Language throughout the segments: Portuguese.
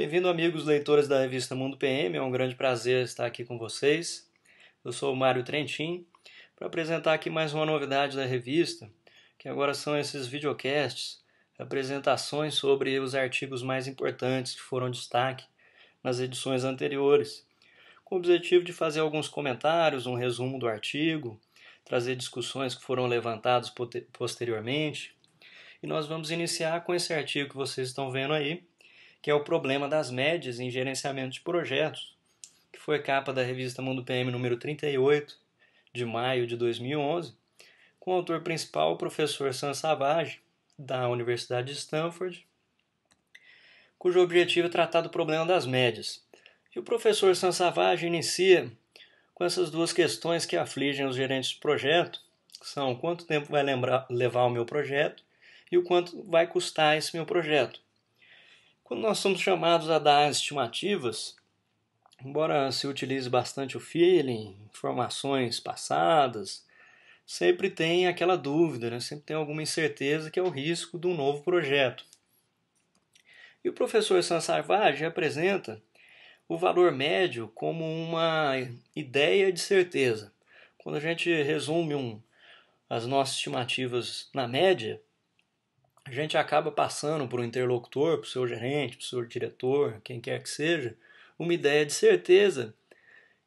Bem-vindo, amigos leitores da revista Mundo PM. É um grande prazer estar aqui com vocês. Eu sou o Mário Trentin para apresentar aqui mais uma novidade da revista, que agora são esses videocasts, apresentações sobre os artigos mais importantes que foram destaque nas edições anteriores, com o objetivo de fazer alguns comentários, um resumo do artigo, trazer discussões que foram levantadas posteriormente. E nós vamos iniciar com esse artigo que vocês estão vendo aí que é o problema das médias em gerenciamento de projetos, que foi capa da revista Mundo PM número 38, de maio de 2011, com o autor principal, o professor Sam Savage, da Universidade de Stanford, cujo objetivo é tratar do problema das médias. E o professor Sam Savage inicia com essas duas questões que afligem os gerentes de projeto, que são quanto tempo vai lembrar, levar o meu projeto e o quanto vai custar esse meu projeto. Quando nós somos chamados a dar estimativas, embora se utilize bastante o feeling, informações passadas, sempre tem aquela dúvida, né? sempre tem alguma incerteza que é o risco de um novo projeto. E o professor Sansarvage apresenta o valor médio como uma ideia de certeza. Quando a gente resume um, as nossas estimativas na média, a gente acaba passando para o interlocutor, para o seu gerente, para o seu diretor, quem quer que seja, uma ideia de certeza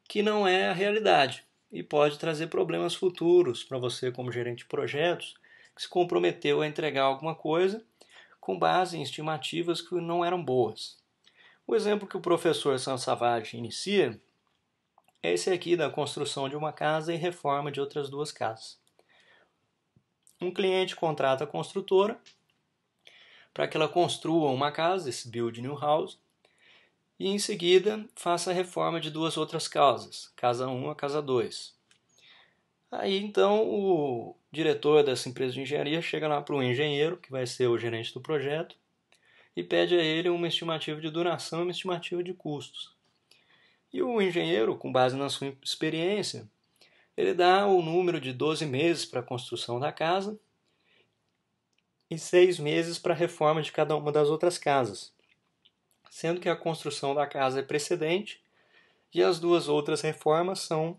que não é a realidade e pode trazer problemas futuros para você como gerente de projetos que se comprometeu a entregar alguma coisa com base em estimativas que não eram boas. O exemplo que o professor Sansavage inicia é esse aqui da construção de uma casa e reforma de outras duas casas. Um cliente contrata a construtora para que ela construa uma casa, esse build new house, e em seguida faça a reforma de duas outras casas, casa 1 a casa 2. Aí então o diretor dessa empresa de engenharia chega lá para o engenheiro, que vai ser o gerente do projeto, e pede a ele uma estimativa de duração e uma estimativa de custos. E o engenheiro, com base na sua experiência, ele dá o número de 12 meses para a construção da casa e seis meses para a reforma de cada uma das outras casas, sendo que a construção da casa é precedente e as duas outras reformas são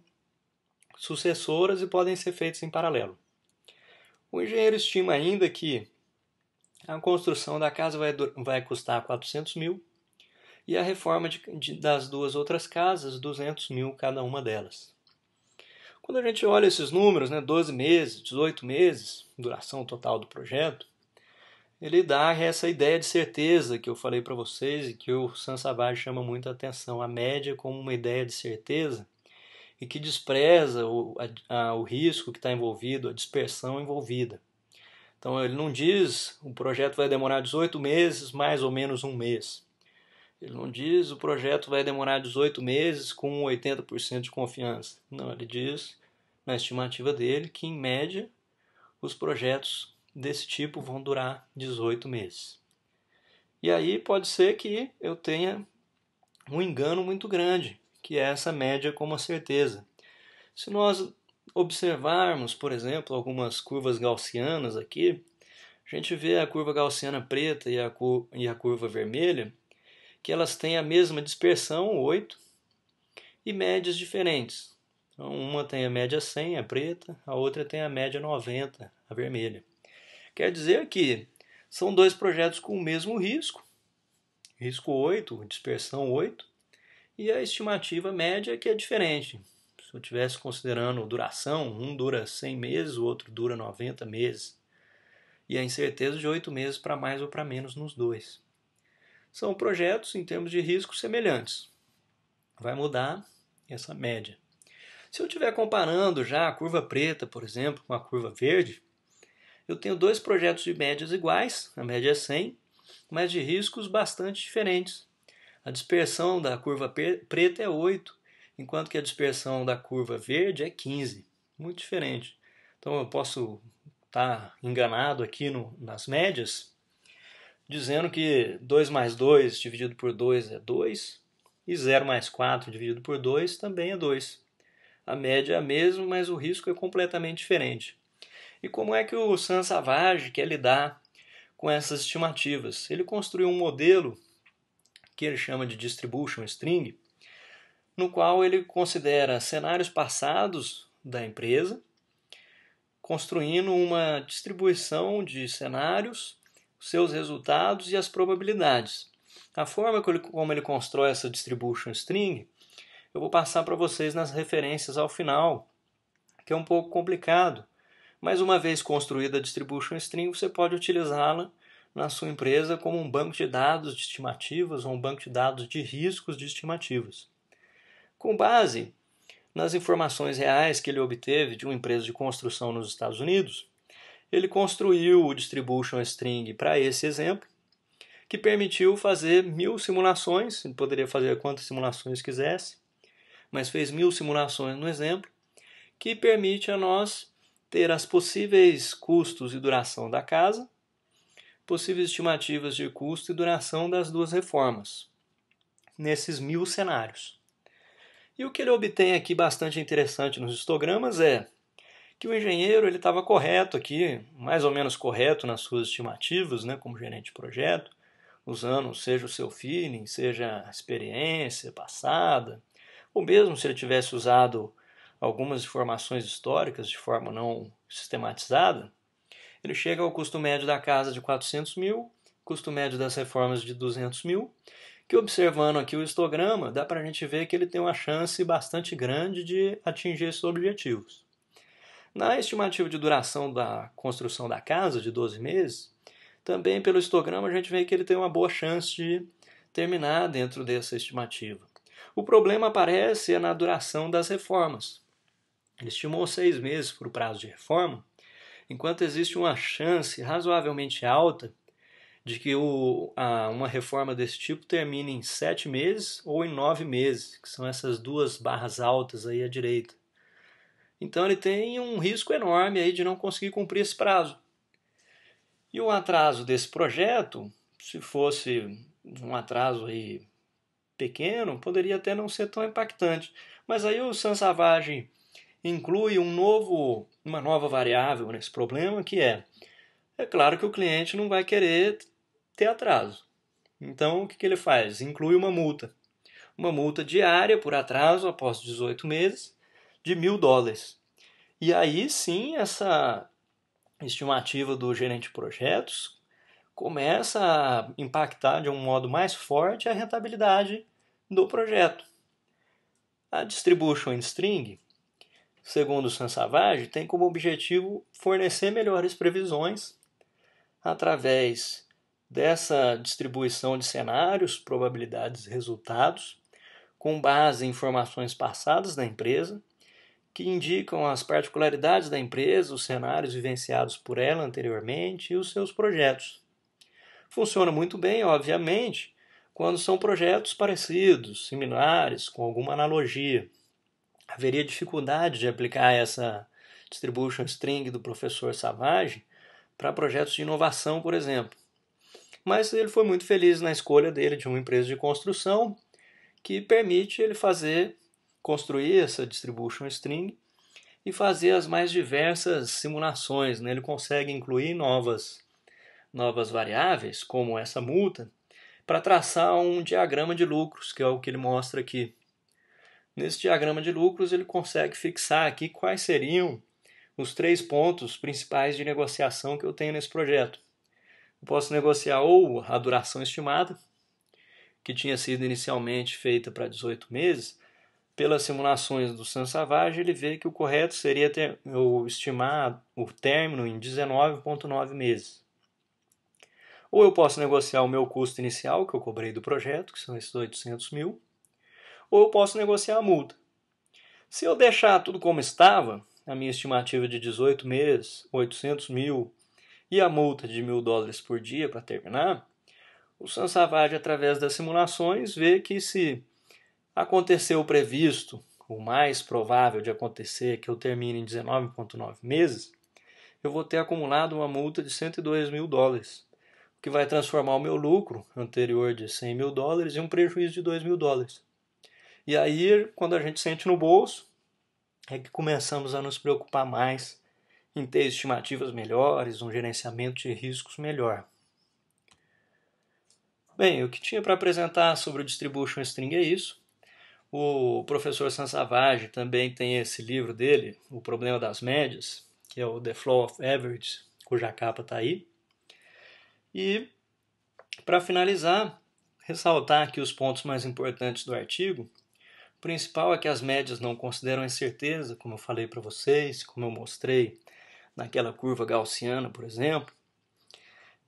sucessoras e podem ser feitas em paralelo. O engenheiro estima ainda que a construção da casa vai, vai custar 400 mil e a reforma de, de, das duas outras casas, 200 mil cada uma delas. Quando a gente olha esses números, né, 12 meses, 18 meses, duração total do projeto, ele dá essa ideia de certeza que eu falei para vocês e que o Sansavage chama muita atenção, a média é como uma ideia de certeza e que despreza o, a, a, o risco que está envolvido, a dispersão envolvida. Então ele não diz o projeto vai demorar 18 meses, mais ou menos um mês. Ele não diz o projeto vai demorar 18 meses com 80% de confiança. Não, ele diz na estimativa dele que em média os projetos desse tipo vão durar 18 meses. E aí pode ser que eu tenha um engano muito grande, que é essa média como certeza. Se nós observarmos, por exemplo, algumas curvas gaussianas aqui, a gente vê a curva gaussiana preta e a, e a curva vermelha, que elas têm a mesma dispersão, 8, e médias diferentes. Então, uma tem a média 100, a preta, a outra tem a média 90, a vermelha. Quer dizer que são dois projetos com o mesmo risco, risco 8, dispersão 8, e a estimativa média é que é diferente. Se eu estivesse considerando duração, um dura 100 meses, o outro dura 90 meses, e a incerteza de 8 meses para mais ou para menos nos dois. São projetos em termos de risco semelhantes. Vai mudar essa média. Se eu estiver comparando já a curva preta, por exemplo, com a curva verde, eu tenho dois projetos de médias iguais, a média é 100, mas de riscos bastante diferentes. A dispersão da curva preta é 8, enquanto que a dispersão da curva verde é 15. Muito diferente. Então eu posso estar tá enganado aqui no, nas médias, dizendo que 2 mais 2 dividido por 2 é 2, e 0 mais 4 dividido por 2 também é 2. A média é a mesma, mas o risco é completamente diferente. E como é que o San Savage quer lidar com essas estimativas? Ele construiu um modelo que ele chama de distribution string, no qual ele considera cenários passados da empresa, construindo uma distribuição de cenários, seus resultados e as probabilidades. A forma como ele constrói essa distribution string, eu vou passar para vocês nas referências ao final, que é um pouco complicado, mas uma vez construída a Distribution String, você pode utilizá-la na sua empresa como um banco de dados de estimativas ou um banco de dados de riscos de estimativas. Com base nas informações reais que ele obteve de uma empresa de construção nos Estados Unidos, ele construiu o Distribution String para esse exemplo, que permitiu fazer mil simulações, ele poderia fazer quantas simulações quisesse, mas fez mil simulações no exemplo, que permite a nós ter as possíveis custos e duração da casa, possíveis estimativas de custo e duração das duas reformas, nesses mil cenários. E o que ele obtém aqui bastante interessante nos histogramas é que o engenheiro ele estava correto aqui, mais ou menos correto nas suas estimativas, né, como gerente de projeto, usando seja o seu feeling, seja a experiência passada, ou mesmo se ele tivesse usado algumas informações históricas de forma não sistematizada, ele chega ao custo médio da casa de 400 mil, custo médio das reformas de 200 mil, que observando aqui o histograma, dá para a gente ver que ele tem uma chance bastante grande de atingir esses objetivos. Na estimativa de duração da construção da casa, de 12 meses, também pelo histograma a gente vê que ele tem uma boa chance de terminar dentro dessa estimativa. O problema aparece na duração das reformas, ele estimou seis meses para o prazo de reforma, enquanto existe uma chance razoavelmente alta de que o, a, uma reforma desse tipo termine em sete meses ou em nove meses, que são essas duas barras altas aí à direita. Então ele tem um risco enorme aí de não conseguir cumprir esse prazo. E o atraso desse projeto, se fosse um atraso aí pequeno, poderia até não ser tão impactante. Mas aí o Savage inclui um novo, uma nova variável nesse problema, que é, é claro que o cliente não vai querer ter atraso. Então, o que, que ele faz? Inclui uma multa. Uma multa diária por atraso após 18 meses de mil dólares. E aí sim, essa estimativa do gerente de projetos começa a impactar de um modo mais forte a rentabilidade do projeto. A distribution string segundo o Sansavage, tem como objetivo fornecer melhores previsões através dessa distribuição de cenários, probabilidades e resultados, com base em informações passadas da empresa, que indicam as particularidades da empresa, os cenários vivenciados por ela anteriormente e os seus projetos. Funciona muito bem, obviamente, quando são projetos parecidos, similares, com alguma analogia haveria dificuldade de aplicar essa distribution string do professor Savage para projetos de inovação, por exemplo. Mas ele foi muito feliz na escolha dele de uma empresa de construção que permite ele fazer construir essa distribution string e fazer as mais diversas simulações. Né? Ele consegue incluir novas, novas variáveis, como essa multa, para traçar um diagrama de lucros, que é o que ele mostra aqui. Nesse diagrama de lucros, ele consegue fixar aqui quais seriam os três pontos principais de negociação que eu tenho nesse projeto. Eu posso negociar ou a duração estimada, que tinha sido inicialmente feita para 18 meses, pelas simulações do Savage ele vê que o correto seria ter, eu estimar o término em 19,9 meses. Ou eu posso negociar o meu custo inicial, que eu cobrei do projeto, que são esses 800 mil, ou eu posso negociar a multa. Se eu deixar tudo como estava, a minha estimativa de 18 meses, 800 mil e a multa de mil dólares por dia para terminar, o Savage, através das simulações, vê que se aconteceu o previsto, o mais provável de acontecer, que eu termine em 19,9 meses, eu vou ter acumulado uma multa de 102 mil dólares, o que vai transformar o meu lucro anterior de 100 mil dólares em um prejuízo de 2 mil dólares. E aí, quando a gente sente no bolso, é que começamos a nos preocupar mais em ter estimativas melhores, um gerenciamento de riscos melhor. Bem, o que tinha para apresentar sobre o Distribution String é isso. O professor Sansavage também tem esse livro dele, O Problema das Médias, que é o The Flow of Average, cuja capa está aí. E, para finalizar, ressaltar aqui os pontos mais importantes do artigo principal é que as médias não consideram a incerteza, como eu falei para vocês, como eu mostrei naquela curva gaussiana, por exemplo.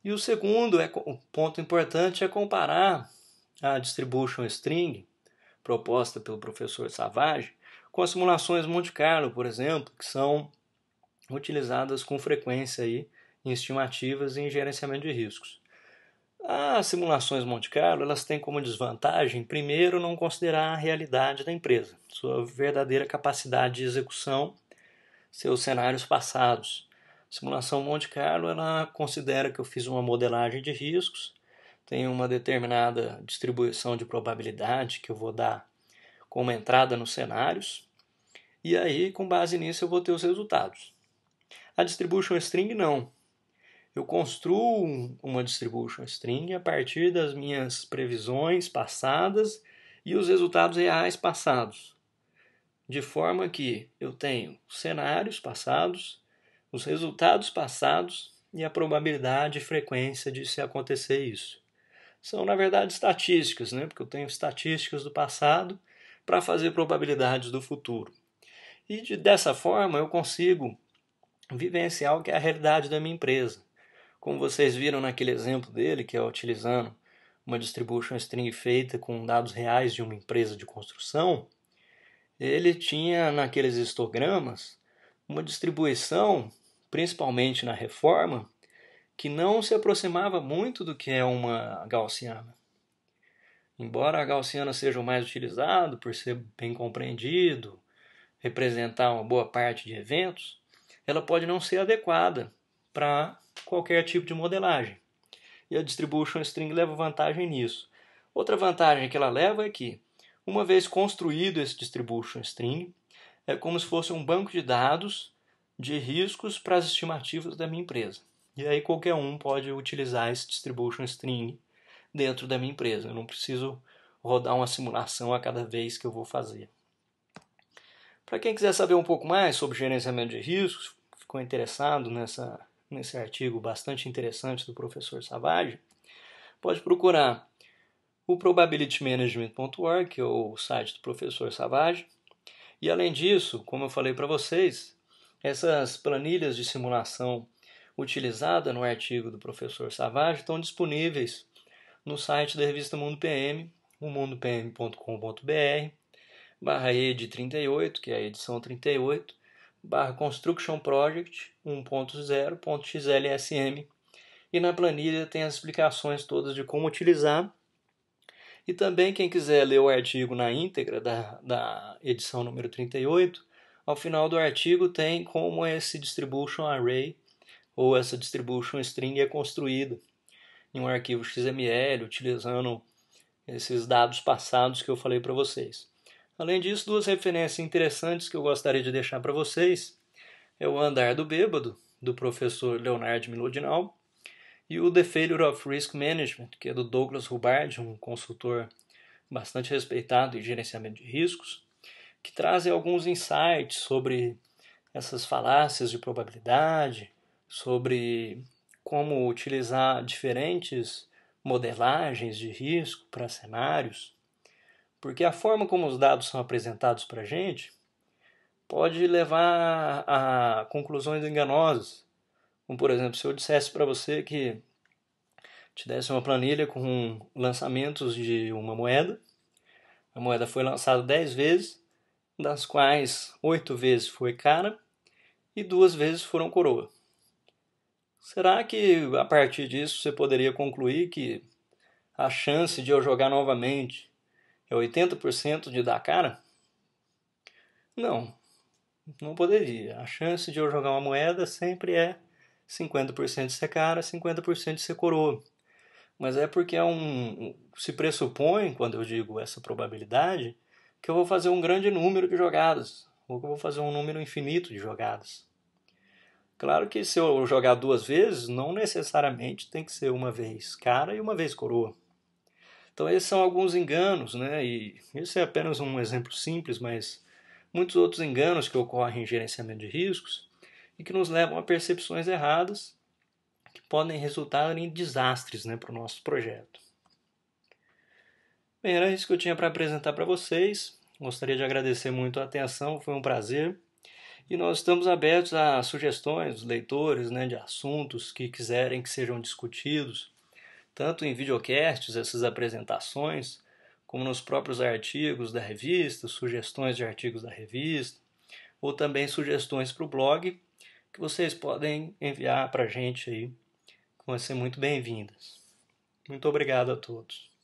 E o segundo é, o ponto importante é comparar a distribution string proposta pelo professor Savage com as simulações Monte Carlo, por exemplo, que são utilizadas com frequência aí em estimativas e em gerenciamento de riscos. As simulações Monte Carlo elas têm como desvantagem, primeiro, não considerar a realidade da empresa, sua verdadeira capacidade de execução, seus cenários passados. A simulação Monte Carlo ela considera que eu fiz uma modelagem de riscos, tem uma determinada distribuição de probabilidade que eu vou dar como entrada nos cenários, e aí, com base nisso, eu vou ter os resultados. A distribution string não eu construo uma distribution string a partir das minhas previsões passadas e os resultados reais passados. De forma que eu tenho cenários passados, os resultados passados e a probabilidade e frequência de se acontecer isso. São, na verdade, estatísticas, né? porque eu tenho estatísticas do passado para fazer probabilidades do futuro. E de, dessa forma eu consigo vivenciar o que é a realidade da minha empresa como vocês viram naquele exemplo dele, que é utilizando uma distribution string feita com dados reais de uma empresa de construção, ele tinha naqueles histogramas uma distribuição, principalmente na reforma, que não se aproximava muito do que é uma gaussiana. Embora a gaussiana seja o mais utilizado por ser bem compreendido, representar uma boa parte de eventos, ela pode não ser adequada para qualquer tipo de modelagem. E a Distribution String leva vantagem nisso. Outra vantagem que ela leva é que, uma vez construído esse Distribution String, é como se fosse um banco de dados de riscos para as estimativas da minha empresa. E aí qualquer um pode utilizar esse Distribution String dentro da minha empresa. Eu não preciso rodar uma simulação a cada vez que eu vou fazer. Para quem quiser saber um pouco mais sobre gerenciamento de riscos, ficou interessado nessa nesse artigo bastante interessante do professor Savage, pode procurar o probabilitymanagement.org, que é o site do professor Savage. E além disso, como eu falei para vocês, essas planilhas de simulação utilizadas no artigo do professor Savage estão disponíveis no site da revista Mundo PM, o mundopm.com.br, barra ED38, que é a edição 38, barra Construction Project, 1.0.xlsm e na planilha tem as explicações todas de como utilizar. E também quem quiser ler o artigo na íntegra da, da edição número 38, ao final do artigo tem como esse distribution array ou essa distribution string é construída em um arquivo XML, utilizando esses dados passados que eu falei para vocês. Além disso, duas referências interessantes que eu gostaria de deixar para vocês é O Andar do Bêbado, do professor Leonard Milodinal, e o The Failure of Risk Management, que é do Douglas Hubbard, um consultor bastante respeitado em gerenciamento de riscos, que trazem alguns insights sobre essas falácias de probabilidade, sobre como utilizar diferentes modelagens de risco para cenários, porque a forma como os dados são apresentados para a gente pode levar a conclusões enganosas. Como, por exemplo, se eu dissesse para você que te desse uma planilha com lançamentos de uma moeda, a moeda foi lançada 10 vezes, das quais 8 vezes foi cara e duas vezes foram coroa. Será que a partir disso você poderia concluir que a chance de eu jogar novamente é 80% de dar cara? Não, não poderia. A chance de eu jogar uma moeda sempre é 50% ser cara, 50% ser coroa. Mas é porque é um. Se pressupõe, quando eu digo essa probabilidade, que eu vou fazer um grande número de jogadas, ou que eu vou fazer um número infinito de jogadas. Claro que se eu jogar duas vezes, não necessariamente tem que ser uma vez cara e uma vez coroa. Então, esses são alguns enganos, né? E esse é apenas um exemplo simples, mas muitos outros enganos que ocorrem em gerenciamento de riscos e que nos levam a percepções erradas que podem resultar em desastres né, para o nosso projeto. Bem, era isso que eu tinha para apresentar para vocês. Gostaria de agradecer muito a atenção, foi um prazer. E nós estamos abertos a sugestões dos leitores né, de assuntos que quiserem que sejam discutidos, tanto em videocasts, essas apresentações, como nos próprios artigos da revista, sugestões de artigos da revista, ou também sugestões para o blog, que vocês podem enviar para a gente aí, que vão ser muito bem-vindas. Muito obrigado a todos.